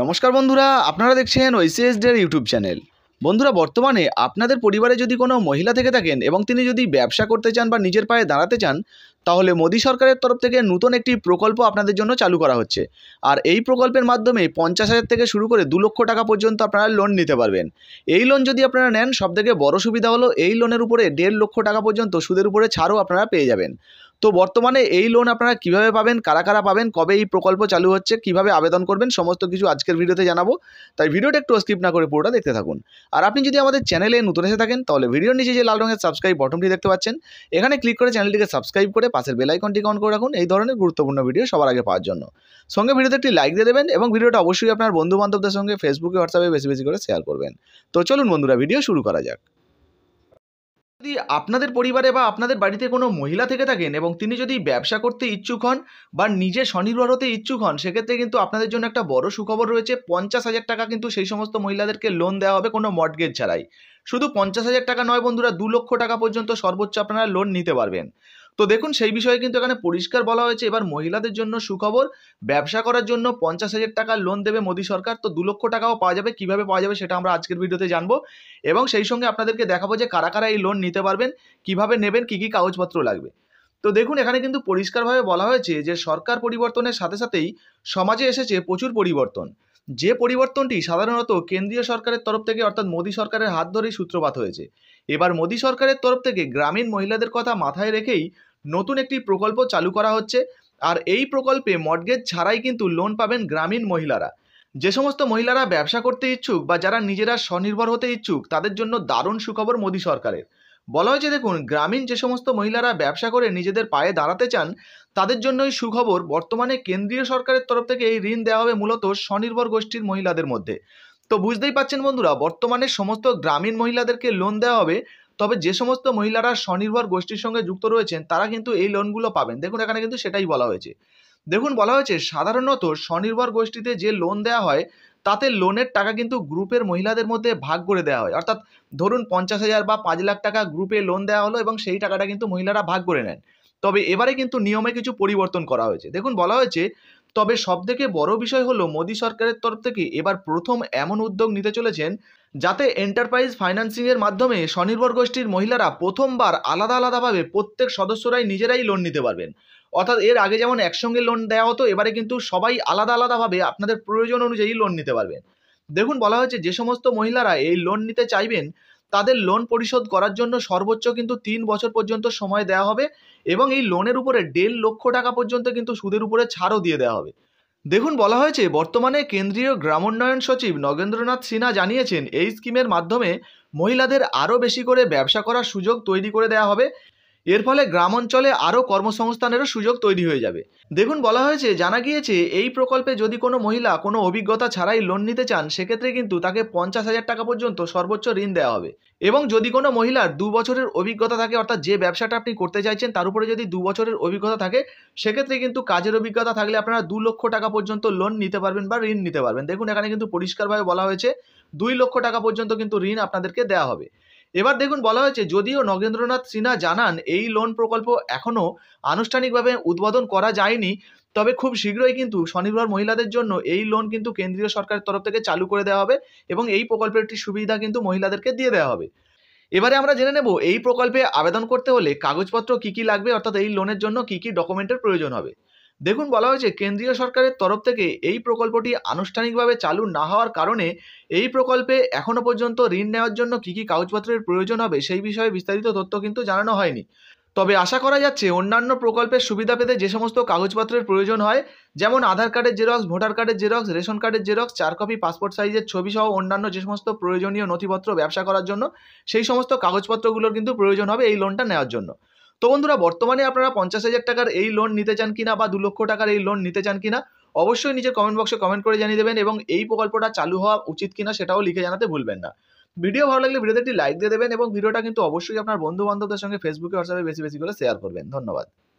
নমস্কার বন্ধুরা আপনারা দেখছেন ওইসিএসডের ইউটিউব চ্যানেল বন্ধুরা বর্তমানে আপনাদের পরিবারে যদি কোনো মহিলা থেকে থাকেন এবং তিনি যদি ব্যবসা করতে চান বা নিজের পায়ে দাঁড়াতে চান তাহলে মোদী সরকারের তরফ থেকে নতুন একটি প্রকল্প আপনাদের জন্য চালু করা হচ্ছে আর এই প্রকল্পের মাধ্যমে পঞ্চাশ হাজার থেকে শুরু করে দু লক্ষ টাকা পর্যন্ত আপনারা লোন নিতে পারবেন এই লোন যদি আপনারা নেন সবথেকে বড় সুবিধা হলো এই লোনের উপরে দেড় লক্ষ টাকা পর্যন্ত সুদের উপরে ছাড়ও আপনারা পেয়ে যাবেন তো বর্তমানে এই লোন আপনারা কিভাবে পাবেন কারা কারা পাবেন কবে এই প্রকল্প চালু হচ্ছে কিভাবে আবেদন করবেন সমস্ত কিছু আজকের ভিডিওতে জানাবো তাই ভিডিওটা একটু স্কিপ না করে পুরোটা দেখতে থাকুন আর আপনি যদি আমাদের চ্যানেলে নতুন এসে থাকেন তাহলে ভিডিওর নিচে যে লাল রঙের সাবস্ক্রাইব বটনটি দেখতে পাচ্ছেন এখানে ক্লিক করে চ্যানেলটিকে সাবস্ক্রাইব করে পাশের বেলাইকনটিকে অন করে রাখুন এই ধরনের গুরুত্বপূর্ণ ভিডিও সবার আগে পাওয়ার জন্য সঙ্গে ভিডিওতে একটি লাইক দিয়ে দেবেন এবং ভিডিওটা অবশ্যই আপনার বন্ধু বান্ধবদের সঙ্গে ফেসবুকে হোয়াটসঅ্যাপে বেশি বেশি করে শেয়ার করবেন তো চলুন বন্ধুরা ভিডিও শুরু করা যাক যদি আপনাদের পরিবারে বা আপনাদের বাড়িতে কোনো মহিলা থেকে থাকেন এবং তিনি যদি ব্যবসা করতে ইচ্ছুক হন বা নিজে স্বনির্ভর হতে ইচ্ছুক হন সেক্ষেত্রে কিন্তু আপনাদের জন্য একটা বড় সুখবর রয়েছে পঞ্চাশ হাজার টাকা কিন্তু সেই সমস্ত মহিলাদেরকে লোন দেওয়া হবে কোনো মর্টগেজ ছাড়াই শুধু পঞ্চাশ হাজার টাকা নয় বন্ধুরা দু লক্ষ টাকা পর্যন্ত সর্বোচ্চ আপনারা লোন নিতে পারবেন তো দেখুন সেই বিষয়ে কিন্তু এখানে পরিষ্কার বলা হয়েছে এবার মহিলাদের জন্য সুখবর ব্যবসা করার জন্য পঞ্চাশ হাজার টাকা লোন দেবে মোদী সরকার তো দু লক্ষ টাকাও পাওয়া যাবে কিভাবে পাওয়া যাবে সেটা আমরা আজকের ভিডিওতে জানবো এবং সেই সঙ্গে আপনাদেরকে দেখাবো যে কারা কারা এই লোন নিতে পারবেন কিভাবে নেবেন কি কি কাগজপত্র লাগবে তো দেখুন এখানে কিন্তু পরিষ্কারভাবে বলা হয়েছে যে সরকার পরিবর্তনের সাথে সাথেই সমাজে এসেছে প্রচুর পরিবর্তন যে পরিবর্তনটি সাধারণত কেন্দ্রীয় সরকারের তরফ থেকে অর্থাৎ মোদী সরকারের হাত ধরেই সূত্রপাত হয়েছে এবার মোদী সরকারের তরফ থেকে গ্রামীণ মহিলাদের কথা মাথায় রেখেই নতুন একটি প্রকল্প চালু করা হচ্ছে আর এই প্রকল্পে মর্টগেজ ছাড়াই কিন্তু লোন পাবেন গ্রামীণ মহিলারা যে সমস্ত মহিলারা ব্যবসা করতে ইচ্ছুক বা যারা নিজেরা স্বনির্ভর হতে ইচ্ছুক তাদের জন্য দারুণ সুখবর মোদী সরকারের বলা হয়েছে দেখুন গ্রামীণ যে সমস্ত মহিলারা ব্যবসা করে নিজেদের পায়ে দাঁড়াতে চান তাদের জন্যই সুখবর বর্তমানে কেন্দ্রীয় সরকারের তরফ থেকে এই ঋণ দেওয়া হবে মূলত স্বনির্ভর গোষ্ঠীর মহিলাদের মধ্যে তো বুঝতেই পাচ্ছেন বন্ধুরা বর্তমানে সমস্ত গ্রামীণ মহিলাদেরকে লোন দেওয়া হবে তবে যে সমস্ত মহিলারা স্বনির্ভর গোষ্ঠীর সঙ্গে যুক্ত রয়েছেন তারা কিন্তু এই লোনগুলো পাবেন দেখুন এখানে কিন্তু সেটাই বলা হয়েছে দেখুন বলা হয়েছে সাধারণত স্বনির্ভর গোষ্ঠীতে যে লোন দেওয়া হয় তাতে লোনের টাকা কিন্তু গ্রুপের মহিলাদের মধ্যে ভাগ করে দেওয়া হয় অর্থাৎ ধরুন পঞ্চাশ হাজার বা পাঁচ লাখ টাকা গ্রুপে লোন দেওয়া হলো এবং সেই টাকাটা কিন্তু মহিলারা ভাগ করে নেন তবে এবারে কিন্তু নিয়মে কিছু পরিবর্তন করা হয়েছে দেখুন বলা হয়েছে তবে সবথেকে বড় বিষয় হলো মোদী সরকারের তরফ থেকে এবার প্রথম এমন উদ্যোগ নিতে চলেছেন যাতে এন্টারপ্রাইজ ফাইন্যান্সিংয়ের মাধ্যমে স্বনির্ভর গোষ্ঠীর মহিলারা প্রথমবার আলাদা আলাদাভাবে প্রত্যেক সদস্যরাই নিজেরাই লোন নিতে পারবেন অর্থাৎ এর আগে যেমন একসঙ্গে লোন দেওয়া হতো এবারে কিন্তু সবাই আলাদা আলাদাভাবে আপনাদের প্রয়োজন অনুযায়ী লোন নিতে পারবেন দেখুন বলা হয়েছে যে সমস্ত মহিলারা এই লোন নিতে চাইবেন তাদের লোন পরিশোধ করার জন্য সর্বোচ্চ কিন্তু তিন বছর পর্যন্ত সময় দেওয়া হবে এবং এই লোনের উপরে দেড় লক্ষ টাকা পর্যন্ত কিন্তু সুদের উপরে ছাড়ও দিয়ে দেওয়া হবে দেখুন বলা হয়েছে বর্তমানে কেন্দ্রীয় গ্রামোন্নয়ন সচিব নগেন্দ্রনাথ সিনহা জানিয়েছেন এই স্কিমের মাধ্যমে মহিলাদের আরও বেশি করে ব্যবসা করার সুযোগ তৈরি করে দেওয়া হবে এর ফলে গ্রাম অঞ্চলে আরও কর্মসংস্থানেরও সুযোগ তৈরি হয়ে যাবে দেখুন বলা হয়েছে জানা গিয়েছে এই প্রকল্পে যদি কোনো মহিলা কোনো অভিজ্ঞতা ছাড়াই লোন নিতে চান সেক্ষেত্রে কিন্তু তাকে পঞ্চাশ হাজার টাকা পর্যন্ত সর্বোচ্চ ঋণ দেওয়া হবে এবং যদি কোনো মহিলার দু বছরের অভিজ্ঞতা থাকে অর্থাৎ যে ব্যবসাটা আপনি করতে চাইছেন তার উপরে যদি দু বছরের অভিজ্ঞতা থাকে সেক্ষেত্রে কিন্তু কাজের অভিজ্ঞতা থাকলে আপনারা দু লক্ষ টাকা পর্যন্ত লোন নিতে পারবেন বা ঋণ নিতে পারবেন দেখুন এখানে কিন্তু পরিষ্কারভাবে বলা হয়েছে দুই লক্ষ টাকা পর্যন্ত কিন্তু ঋণ আপনাদেরকে দেওয়া হবে এবার দেখুন বলা হয়েছে যদিও নগেন্দ্রনাথ সিনহা জানান এই লোন প্রকল্প এখনও আনুষ্ঠানিকভাবে উদ্বোধন করা যায়নি তবে খুব শীঘ্রই কিন্তু স্বনির্ভর মহিলাদের জন্য এই লোন কিন্তু কেন্দ্রীয় সরকারের তরফ থেকে চালু করে দেওয়া হবে এবং এই প্রকল্পের একটি সুবিধা কিন্তু মহিলাদেরকে দিয়ে দেওয়া হবে এবারে আমরা জেনে নেব এই প্রকল্পে আবেদন করতে হলে কাগজপত্র কি কি লাগবে অর্থাৎ এই লোনের জন্য কি কি ডকুমেন্টের প্রয়োজন হবে দেখুন বলা হয়েছে কেন্দ্রীয় সরকারের তরফ থেকে এই প্রকল্পটি আনুষ্ঠানিকভাবে চালু না হওয়ার কারণে এই প্রকল্পে এখনও পর্যন্ত ঋণ নেওয়ার জন্য কী কী কাগজপত্রের প্রয়োজন হবে সেই বিষয়ে বিস্তারিত তথ্য কিন্তু জানানো হয়নি তবে আশা করা যাচ্ছে অন্যান্য প্রকল্পের সুবিধা পেতে যে সমস্ত কাগজপত্রের প্রয়োজন হয় যেমন আধার কার্ডের জেরক্স ভোটার কার্ডের জেরক্স রেশন কার্ডের জেরক্স চার কপি পাসপোর্ট সাইজের ছবি সহ অন্যান্য যে সমস্ত প্রয়োজনীয় নথিপত্র ব্যবসা করার জন্য সেই সমস্ত কাগজপত্রগুলোর কিন্তু প্রয়োজন হবে এই লোনটা নেওয়ার জন্য তো বন্ধুরা বর্তমানে আপনারা পঞ্চাশ হাজার টাকার এই লোন নিতে চান কিনা বা দু লক্ষ টাকার এই লোন নিতে চান কিনা অবশ্যই নিজের কমেন্ট বক্সে কমেন্ট করে জানিয়ে দেবেন এবং এই প্রকল্পটা চালু হওয়া উচিত কিনা সেটাও লিখে জানাতে ভুলবেন না ভিডিও ভালো লাগলে ভিডিওতে একটি লাইক দিয়ে দেবেন এবং ভিডিওটা কিন্তু অবশ্যই আপনার বন্ধু বান্ধবদের সঙ্গে ফেসবুকে হোয়াটসঅ্যাপে বেশি বেশি করে শেয়ার করবেন ধন্যবাদ